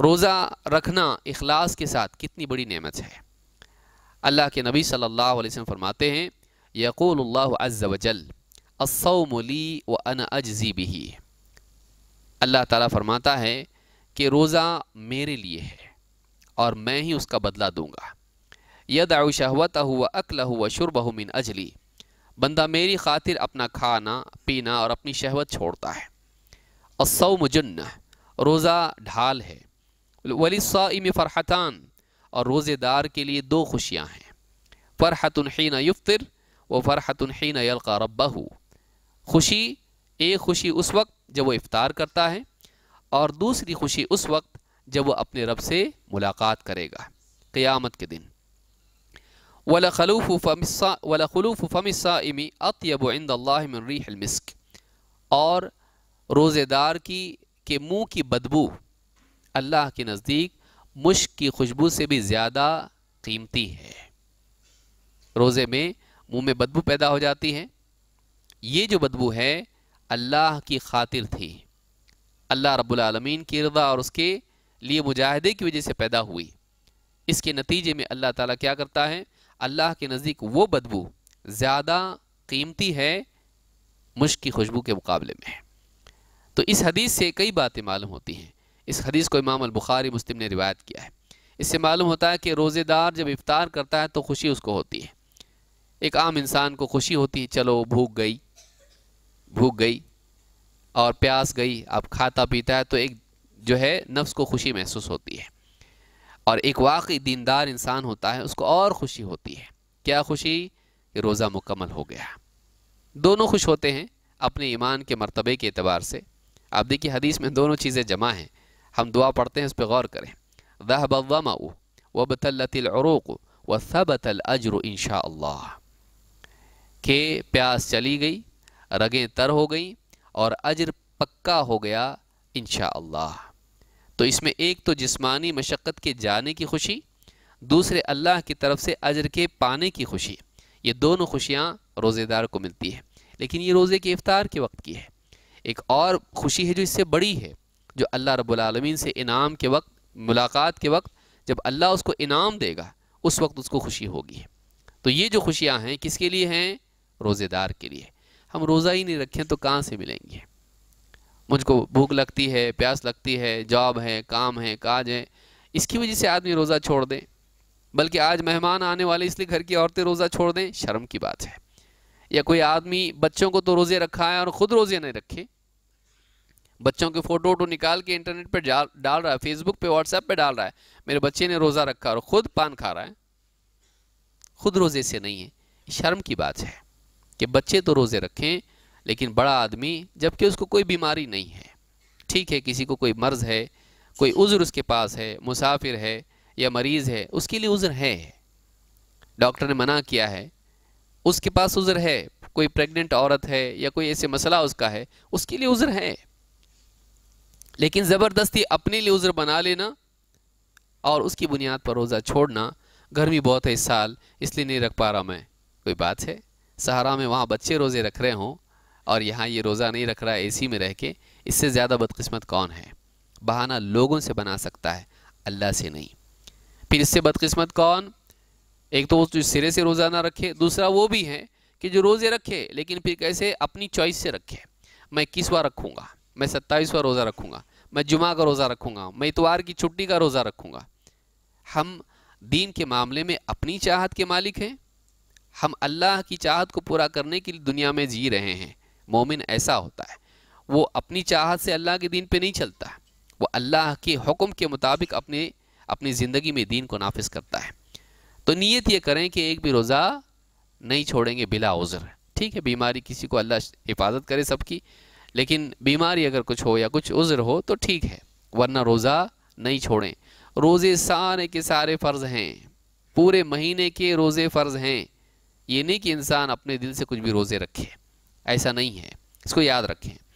रोज़ा रखना अखलास के साथ कितनी बड़ी नेमत है अल्लाह के नबी सल्लल्लाहु अलैहि वसल्लम फरमाते हैं यकूल अज़ वजल असौमली व अन अज़ी भी अल्लाह ताला फरमाता है कि रोज़ा मेरे लिए है और मैं ही उसका बदला दूँगा यद आयु शहवत हुआ अकल हुआ शुरब मिन अजली बंदा मेरी खातिर अपना खाना पीना और अपनी शहवत छोड़ता है असौम जन्न रोज़ा ढाल है वली साइम फ़रहतान और रोज़ेदार के लिए दो खुशियाँ हैं फ़रहतुलहन युफ्तर व फ़रहतुलहन यलका रब्बा खुशी एक खुशी उस वक्त जब वो इफ़ार करता है और दूसरी खुशी उस वक्त जब वो अपने रब से मुलाकात करेगा क़यामत के दिन वलखलूफ़ फ़मिस्सा वलखलूफ़ फ़मिस्साइमी अतयब इंदमिनरीमिस्क और रोज़ेदार की के मुँह की बदबू अल्लाह के नज़दीक मुश्क की खुशबू से भी ज़्यादा कीमती है रोज़े में मुंह में बदबू पैदा हो जाती है ये जो बदबू है अल्लाह की खातिर थी अल्लाह रब्बुल रबालमीन की रदा और उसके लिए मुजाहदे की वजह से पैदा हुई इसके नतीजे में अल्लाह ताला क्या करता है अल्लाह के नज़दीक वो बदबू ज़्यादा कीमती है मुश्क की खुशबू के मुकाबले में तो इस हदीस से कई बातें मालूम होती हैं इस हदीस को इमाम अलबुखारी मुस्लिम ने रिवायत किया है इससे मालूम होता है कि रोज़ेदार जब इफ़ार करता है तो खुशी उसको होती है एक आम इंसान को खुशी होती है चलो भूख गई भूख गई और प्यास गई अब खाता पीता है तो एक जो है नफ्स को खुशी महसूस होती है और एक वाकई दीनदार इंसान होता है उसको और खुशी होती है क्या खुशी कि रोज़ा मुकम्मल हो गया दोनों खुश होते हैं अपने ईमान के मरतबे के अतबार से आप देखिए हदीस में दोनों चीज़ें जमा हैं हम दुआ पढ़ते हैं इस पर गौर करें वह बमा वबतलतलूक व सबतल अजर इनशा के प्यास चली गई रगें तर हो गई और अजर पक्का हो गया इनशा तो इसमें एक तो जिस्मानी मशक्क़त के जाने की खुशी दूसरे अल्लाह की तरफ से अजर के पाने की खुशी ये दोनों खुशियाँ रोज़ेदार को मिलती है लेकिन ये रोज़े के इफ़ार के वक्त की है एक और खुशी है जो इससे बड़ी है जो अल्लाह रबालमीन से इनाम के वक्त मुलाकात के वक्त जब अल्लाह उसको इनाम देगा उस वक्त उसको खुशी होगी तो ये जो खुशियाँ हैं किसके लिए हैं रोज़ेदार के लिए हम रोज़ा ही नहीं रखें तो कहाँ से मिलेंगे मुझको भूख लगती है प्यास लगती है जॉब है काम है काज है इसकी वजह से आदमी रोज़ा छोड़ दें बल्कि आज मेहमान आने वाले इसलिए घर की औरतें रोज़ा छोड़ दें शर्म की बात है या कोई आदमी बच्चों को तो रोज़े रखा है और ख़ुद रोज़े नहीं रखें बच्चों के फ़ोटो वोटो निकाल के इंटरनेट पर डाल रहा है फेसबुक पे व्हाट्सएप पे डाल रहा है मेरे बच्चे ने रोज़ा रखा और ख़ुद पान खा रहा है खुद रोज़े से नहीं है शर्म की बात है कि बच्चे तो रोज़े रखें लेकिन बड़ा आदमी जबकि उसको कोई बीमारी नहीं है ठीक है किसी को कोई मर्ज़ है कोई उज़्र उसके पास है मुसाफिर है या मरीज़ है उसके लिए उज़्र है डॉक्टर ने मना किया है उसके पास उज़्र है कोई प्रेग्नेंट औरत है या कोई ऐसे मसला उसका है उसके लिए उज़्र है लेकिन ज़बरदस्ती अपने लिए उज़र बना लेना और उसकी बुनियाद पर रोज़ा छोड़ना गर्मी बहुत है इस साल इसलिए नहीं रख पा रहा मैं कोई बात है सहारा में वहाँ बच्चे रोज़े रख रहे हों और यहाँ ये रोज़ा नहीं रख रहा है सी में रह के इससे ज़्यादा बदकस्मत कौन है बहाना लोगों से बना सकता है अल्लाह से नहीं फिर इससे बदकस्मत कौन एक तो वो जो सिरे से रोज़ा ना रखे दूसरा वो भी है कि जो रोज़े रखे लेकिन फिर कैसे अपनी चॉइस से रखे मैं इक्कीसवा रखूँगा मैं सत्ताईसवा रोज़ा रखूँगा मैं जुमा का रोज़ा रखूँगा मैं इतवार की छुट्टी का रोज़ा रखूँगा हम दीन के मामले में अपनी चाहत के मालिक हैं हम अल्लाह की चाहत को पूरा करने के लिए दुनिया में जी रहे हैं मोमिन ऐसा होता है वो अपनी चाहत से अल्लाह के दीन पे नहीं चलता वो अल्लाह के हुक्म के मुताबिक अपने अपनी ज़िंदगी में दीन को नाफिज करता है तो नीयत ये करें कि एक भी रोज़ा नहीं छोड़ेंगे बिला उज़र ठीक है बीमारी किसी को अल्लाह हिफाजत करे सबकी लेकिन बीमारी अगर कुछ हो या कुछ उज़्र हो तो ठीक है वरना रोज़ा नहीं छोड़ें रोज़े सारे के सारे फ़र्ज़ हैं पूरे महीने के रोज़े फ़र्ज़ हैं ये नहीं कि इंसान अपने दिल से कुछ भी रोज़े रखे ऐसा नहीं है इसको याद रखें